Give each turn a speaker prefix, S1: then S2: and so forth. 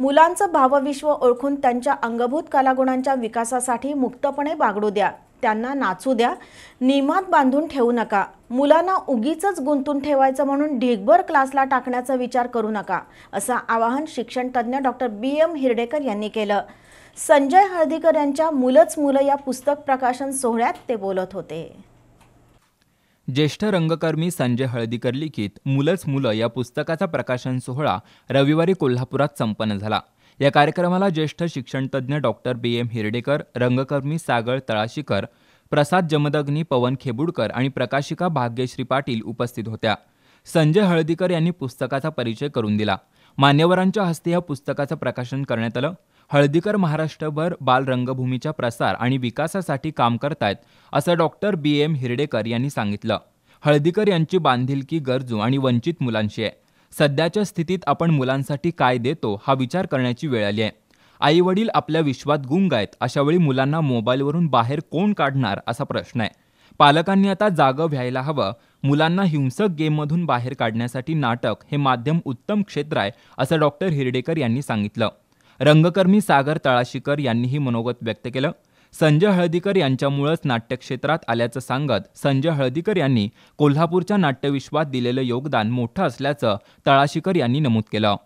S1: मुलांचं भावविश्व ओळखून त्यांच्या अंगभूत कलागुणांच्या विकासासाठी मुक्तपणे बागडू द्या त्यांना नाचू द्या नियमात बांधून ठेवू नका मुलांना उगीच गुंतून ठेवायचं म्हणून ढिगभर क्लासला टाकण्याचा विचार करू नका असं आवाहन शिक्षण तज्ज्ञ डॉक्टर बी एम हिरडेकर यांनी केलं संजय हळदीकर यांच्या मुलंच मुलं या पुस्तक प्रकाशन सोहळ्यात ते बोलत होते
S2: ज्येष्ठ रंगकर्मी संजय हळदीकर लिखित मुलंच मुलं या पुस्तकाचा प्रकाशन सोहळा रविवारी कोल्हापुरात संपन्न झाला या कार्यक्रमाला ज्येष्ठ शिक्षणतज्ज्ञ डॉक्टर बी एम हिरडेकर रंगकर्मी सागर तळाशीकर प्रसाद जमदग्नी पवन खेबुडकर आणि प्रकाशिका भाग्यश्री पाटील उपस्थित होत्या संजय हळदीकर यांनी पुस्तकाचा परिचय करून दिला मान्यवरांच्या हस्ते या पुस्तकाचं प्रकाशन करण्यात आलं हळदीकर महाराष्ट्रभर बालरंगभूमीच्या प्रसार आणि विकासासाठी काम करतायत असं डॉक्टर बी एम हिरडेकर यांनी सांगितलं हळदीकर यांची बांधिलकी गरजू आणि वंचित मुलांशी आहे सध्याच्या स्थितीत आपण मुलांसाठी काय देतो हा विचार करण्याची वेळ आली आहे आईवडील आपल्या विश्वात गुंग आहेत अशावेळी मुलांना मोबाईलवरून बाहेर कोण काढणार असा प्रश्न आहे पालकांनी आता जागं व्हायला हवं मुलांना हिंसक गेममधून बाहेर काढण्यासाठी नाटक हे माध्यम उत्तम क्षेत्र आहे असं डॉक्टर हिरडेकर यांनी सांगितलं रंगकर्मी सागर तळाशीकर यांनीही मनोगत व्यक्त केलं संजय हळदीकर यांच्यामुळंच नाट्यक्षेत्रात आल्याचं सांगत संजय हळदीकर यांनी कोल्हापूरच्या नाट्यविश्वात दिलेलं योगदान मोठं असल्याचं तळाशीकर यांनी नमूद केलं